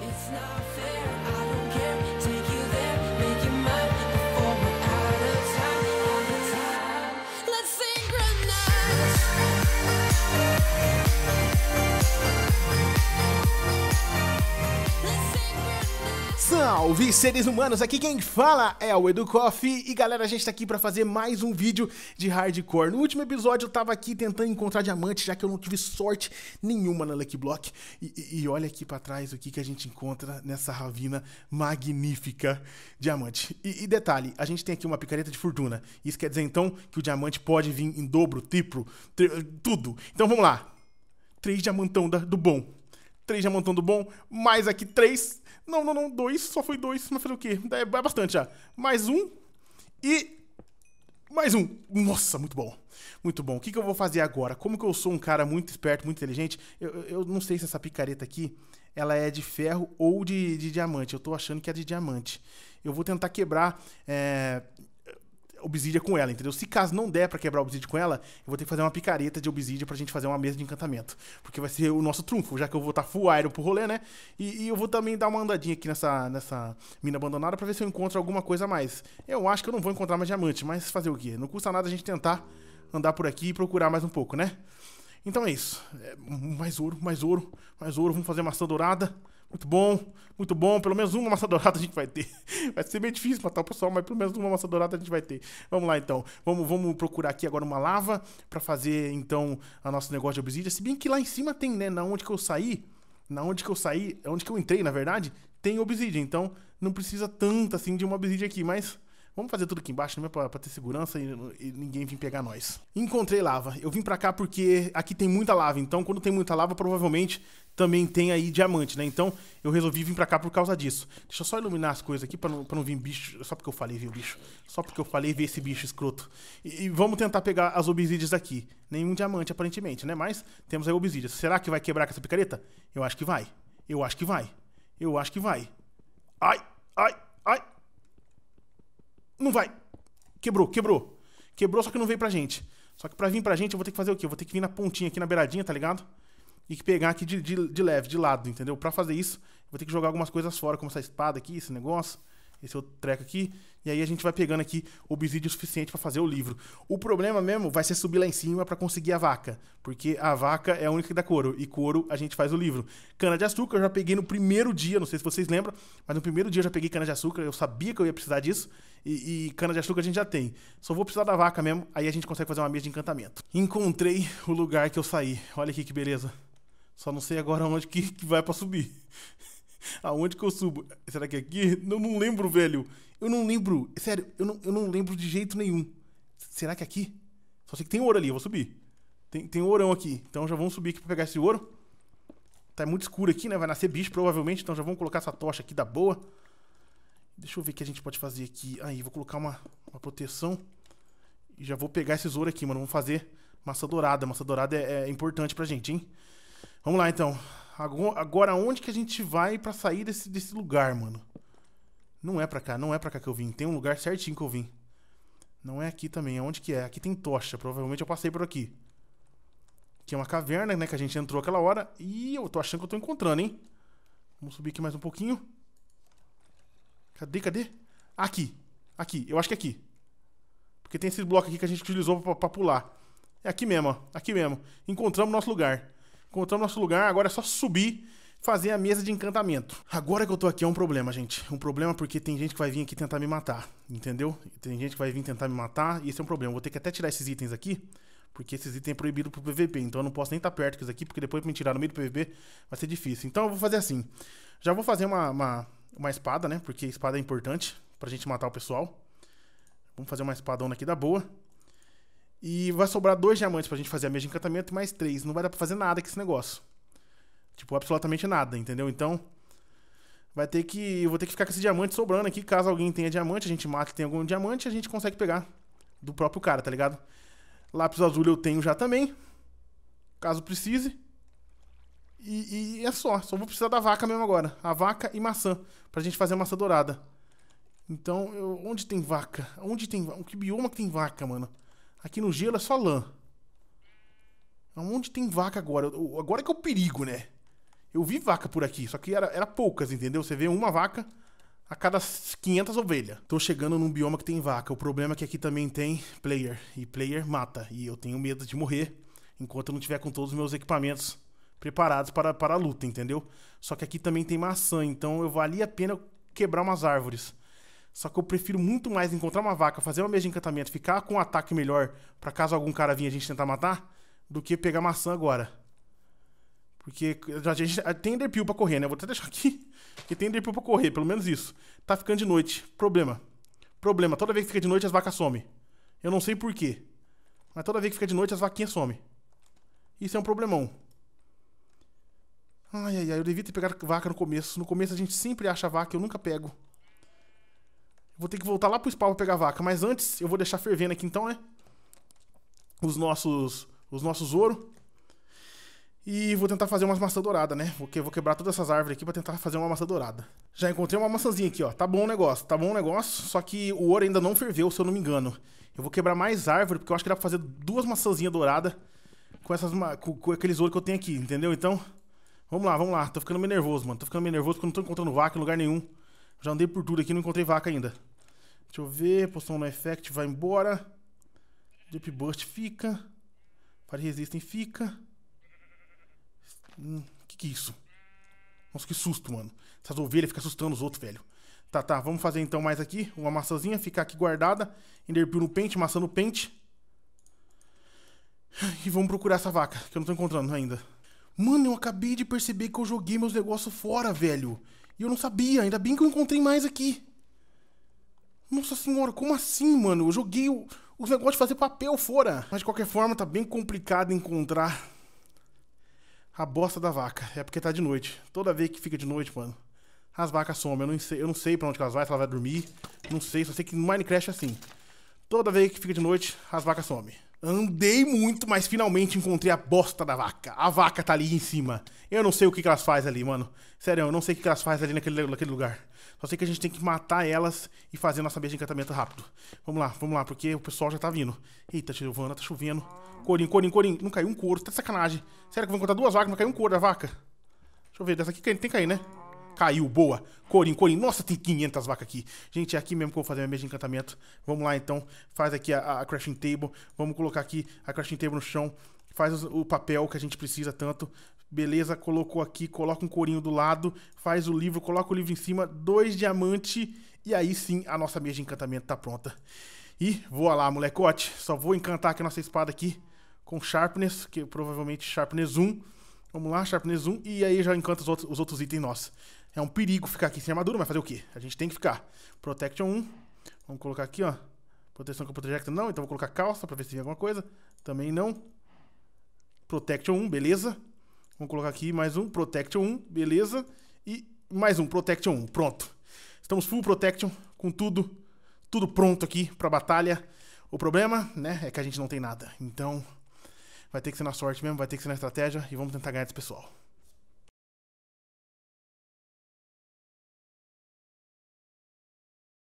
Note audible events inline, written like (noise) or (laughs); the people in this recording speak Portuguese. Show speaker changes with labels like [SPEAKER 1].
[SPEAKER 1] It's not fair, I don't care. Salve seres humanos, aqui quem fala é o Edu Coffee e galera, a gente tá aqui para fazer mais um vídeo de hardcore. No último episódio eu tava aqui tentando encontrar diamante, já que eu não tive sorte nenhuma na Lucky Block. E, e olha aqui para trás o que, que a gente encontra nessa ravina magnífica diamante. E, e, detalhe, a gente tem aqui uma picareta de fortuna. Isso quer dizer então que o diamante pode vir em dobro, triplo, tri tudo. Então vamos lá. Três diamantão da, do bom três já montando bom, mais aqui três. Não, não, não, dois, só foi dois, mas fazer o quê? É, é, bastante já. Mais um e mais um. Nossa, muito bom. Muito bom. O que, que eu vou fazer agora? Como que eu sou um cara muito esperto, muito inteligente, eu, eu não sei se essa picareta aqui ela é de ferro ou de, de diamante. Eu tô achando que é de diamante. Eu vou tentar quebrar. É, obsidia com ela, entendeu? Se caso não der para quebrar obsidia com ela, eu vou ter que fazer uma picareta de obsidia pra gente fazer uma mesa de encantamento. Porque vai ser o nosso trunfo, já que eu vou estar tá full iron pro rolê, né? E, e eu vou também dar uma andadinha aqui nessa, nessa mina abandonada para ver se eu encontro alguma coisa a mais. Eu acho que eu não vou encontrar mais diamante, mas fazer o quê? Não custa nada a gente tentar andar por aqui e procurar mais um pouco, né? Então é isso. É, mais ouro, mais ouro, mais ouro. Vamos fazer maçã dourada. Muito bom, muito bom. Pelo menos uma massa dourada a gente vai ter. (laughs) Vai ser meio difícil matar o pessoal, mas pelo menos uma massa dourada a gente vai ter. Vamos lá então. Vamos, vamos procurar aqui agora uma lava para fazer então o nosso negócio de obsidian. Se bem que lá em cima tem, né? Na onde que eu saí, na onde que eu saí, é onde que eu entrei, na verdade, tem obsidian. Então não precisa tanto assim de uma obsidian aqui, mas Vamos fazer tudo aqui embaixo também né, pra, pra ter segurança e, e, ninguém vir pegar nós. Encontrei lava. Eu vim pra cá porque aqui tem muita lava. Então, quando tem muita lava, provavelmente também tem aí diamante, né? Então, eu resolvi vir pra cá por causa disso. Deixa eu só iluminar as coisas aqui pra não, pra não vir bicho. Só porque eu falei ver o bicho. Só porque eu falei ver esse bicho escroto. E, e vamos tentar pegar as obsidias aqui. Nenhum diamante, aparentemente, né? Mas temos aí obsidias. Será que vai quebrar com essa picareta? Eu acho que vai. Eu acho que vai. Eu acho que vai. Ai, ai, ai. Não vai. Quebrou, quebrou. Quebrou, só que não veio pra gente. Só que pra vir pra gente, eu vou ter que fazer o quê? Eu vou ter que vir na pontinha aqui, na beiradinha, tá ligado? E que pegar aqui de, de, de leve, de lado, entendeu? Pra fazer isso, eu vou ter que jogar algumas coisas fora, como essa espada aqui, esse negócio esse outro treco aqui, e aí a gente vai pegando aqui obsídio suficiente para fazer o livro. O problema mesmo vai ser subir lá em cima para conseguir a vaca, porque a vaca é a única que dá couro, e couro a gente faz o livro. Cana de açúcar eu já peguei no primeiro dia, não sei se vocês lembram, mas no primeiro dia eu já peguei cana de açúcar, eu sabia que eu ia precisar disso, e, e cana de açúcar a gente já tem. Só vou precisar da vaca mesmo, aí a gente consegue fazer uma mesa de encantamento. Encontrei o lugar que eu saí, olha aqui que beleza. Só não sei agora onde que, que vai para subir. (laughs) Aonde que eu subo? Será que é aqui? Eu não lembro, velho. Eu não lembro. Sério, eu não, eu não lembro de jeito nenhum. Será que é aqui? Só sei que tem ouro ali, eu vou subir. Tem, tem ourão aqui. Então já vamos subir aqui pra pegar esse ouro. Tá muito escuro aqui, né? Vai nascer bicho, provavelmente. Então já vamos colocar essa tocha aqui da boa. Deixa eu ver o que a gente pode fazer aqui. Aí, vou colocar uma, uma proteção. E já vou pegar esses ouro aqui, mano. Vamos fazer massa dourada. Massa dourada é, é importante pra gente, hein? Vamos lá, então. Agora, onde que a gente vai para sair desse, desse lugar, mano? Não é pra cá, não é pra cá que eu vim. Tem um lugar certinho que eu vim. Não é aqui também. É onde que é? Aqui tem tocha. Provavelmente eu passei por aqui. Que é uma caverna, né? Que a gente entrou aquela hora. E eu tô achando que eu tô encontrando, hein? Vamos subir aqui mais um pouquinho. Cadê, cadê? Aqui. Aqui. Eu acho que é aqui. Porque tem esse bloco aqui que a gente utilizou pra, pra pular. É aqui mesmo, ó. Aqui mesmo. Encontramos nosso lugar. Encontramos nosso lugar, agora é só subir fazer a mesa de encantamento. Agora que eu tô aqui é um problema, gente. Um problema porque tem gente que vai vir aqui tentar me matar, entendeu? Tem gente que vai vir tentar me matar e esse é um problema. Vou ter que até tirar esses itens aqui, porque esses itens é proibido pro PVP. Então eu não posso nem estar tá perto disso aqui, porque depois pra me tirar no meio do PVP vai ser difícil. Então eu vou fazer assim. Já vou fazer uma, uma, uma espada, né? Porque espada é importante pra gente matar o pessoal. Vamos fazer uma espadona aqui da boa. E vai sobrar dois diamantes pra gente fazer a mesma encantamento e mais três. Não vai dar pra fazer nada com esse negócio. Tipo, absolutamente nada, entendeu? Então, vai ter que. Eu vou ter que ficar com esse diamante sobrando aqui. Caso alguém tenha diamante, a gente mata tem algum diamante, a gente consegue pegar do próprio cara, tá ligado? Lápis azul eu tenho já também. Caso precise. E, e, é só. Só vou precisar da vaca mesmo agora. A vaca e maçã. Pra gente fazer a maçã dourada. Então, eu, onde tem vaca? Onde tem vaca? Que bioma que tem vaca, mano? Aqui no gelo é só lã. Onde tem vaca agora? Agora é que é o perigo, né? Eu vi vaca por aqui, só que era, era poucas, entendeu? Você vê uma vaca a cada 500 ovelhas. Tô chegando num bioma que tem vaca. O problema é que aqui também tem player. E player mata. E eu tenho medo de morrer enquanto eu não tiver com todos os meus equipamentos preparados para, para a luta, entendeu? Só que aqui também tem maçã, então eu valia a pena quebrar umas árvores. Só que eu prefiro muito mais encontrar uma vaca, fazer uma mesa de encantamento, ficar com um ataque melhor para caso algum cara vinha a gente tentar matar, do que pegar maçã agora. Porque a gente tem Enderpeel pra correr, né? Vou até deixar aqui. Porque tem Enderpeel pra correr, pelo menos isso. Tá ficando de noite. Problema. Problema. Toda vez que fica de noite, as vacas somem. Eu não sei porquê. Mas toda vez que fica de noite, as vaquinhas somem. Isso é um problemão. Ai, ai, ai. Eu devia ter pegado vaca no começo. No começo a gente sempre acha vaca, eu nunca pego. Vou ter que voltar lá pro spawn pra pegar a vaca. Mas antes, eu vou deixar fervendo aqui então, né? Os nossos, os nossos ouro. E vou tentar fazer umas maçã dourada, né? Vou, vou quebrar todas essas árvores aqui pra tentar fazer uma maçã dourada. Já encontrei uma maçãzinha aqui, ó. Tá bom o negócio, tá bom o negócio. Só que o ouro ainda não ferveu, se eu não me engano. Eu vou quebrar mais árvore, porque eu acho que dá pra fazer duas maçãzinhas douradas com, essas, com, com aqueles ouro que eu tenho aqui, entendeu? Então, vamos lá, vamos lá. Tô ficando meio nervoso, mano. Tô ficando meio nervoso porque eu não tô encontrando vaca em lugar nenhum. Já andei por tudo aqui e não encontrei vaca ainda. Deixa eu ver, poção no effect vai embora. Deep Burst fica. Fire Resistance fica. Hum, que que é isso? Nossa, que susto, mano. Essas ovelhas ficam assustando os outros, velho. Tá, tá, vamos fazer então mais aqui. Uma maçãzinha, ficar aqui guardada. Enderpeel no pente, maçã no pente. E vamos procurar essa vaca, que eu não tô encontrando ainda. Mano, eu acabei de perceber que eu joguei meus negócios fora, velho. E eu não sabia, ainda bem que eu encontrei mais aqui. Nossa senhora, como assim, mano? Eu joguei os negócios de fazer papel fora. Mas de qualquer forma, tá bem complicado encontrar a bosta da vaca. É porque tá de noite. Toda vez que fica de noite, mano, as vacas somem. Eu não sei, eu não sei pra onde elas vão, se ela vai dormir. Não sei, só sei que no Minecraft é assim. Toda vez que fica de noite, as vacas somem. Andei muito, mas finalmente encontrei a bosta da vaca. A vaca tá ali em cima. Eu não sei o que, que elas fazem ali, mano. Sério, eu não sei o que, que elas fazem ali naquele, naquele lugar. Só sei que a gente tem que matar elas e fazer nossa beija de encantamento rápido. Vamos lá, vamos lá, porque o pessoal já tá vindo. Eita, Giovana, tá chovendo. Corinho, corinho, corinho. Não caiu um couro, tá de sacanagem. Sério que eu vou encontrar duas vacas, não caiu um couro da vaca? Deixa eu ver, dessa aqui tem que cair, né? Caiu, boa. Corim, corim. Nossa, tem 500 vacas aqui. Gente, é aqui mesmo que eu vou fazer minha mesa de encantamento. Vamos lá, então. Faz aqui a, a crafting table. Vamos colocar aqui a crafting table no chão. Faz o papel que a gente precisa tanto. Beleza, colocou aqui, coloca um corinho do lado, faz o livro, coloca o livro em cima, dois diamantes, e aí sim a nossa mesa de encantamento tá pronta. E voa lá, molecote. Só vou encantar aqui a nossa espada aqui com Sharpness, que é provavelmente Sharpness 1. Vamos lá, Sharpness 1. E aí já encanta os outros, os outros itens nossos. É um perigo ficar aqui sem armadura, mas fazer o quê? A gente tem que ficar. Protection 1. Vamos colocar aqui, ó. Proteção com projecto não, então vou colocar calça pra ver se tem alguma coisa. Também não. Protection 1, beleza. Vamos colocar aqui mais um, Protection 1, beleza. E mais um, Protection 1, pronto. Estamos full Protection, com tudo, tudo pronto aqui pra batalha. O problema, né, é que a gente não tem nada. Então, vai ter que ser na sorte mesmo, vai ter que ser na estratégia e vamos tentar ganhar desse pessoal.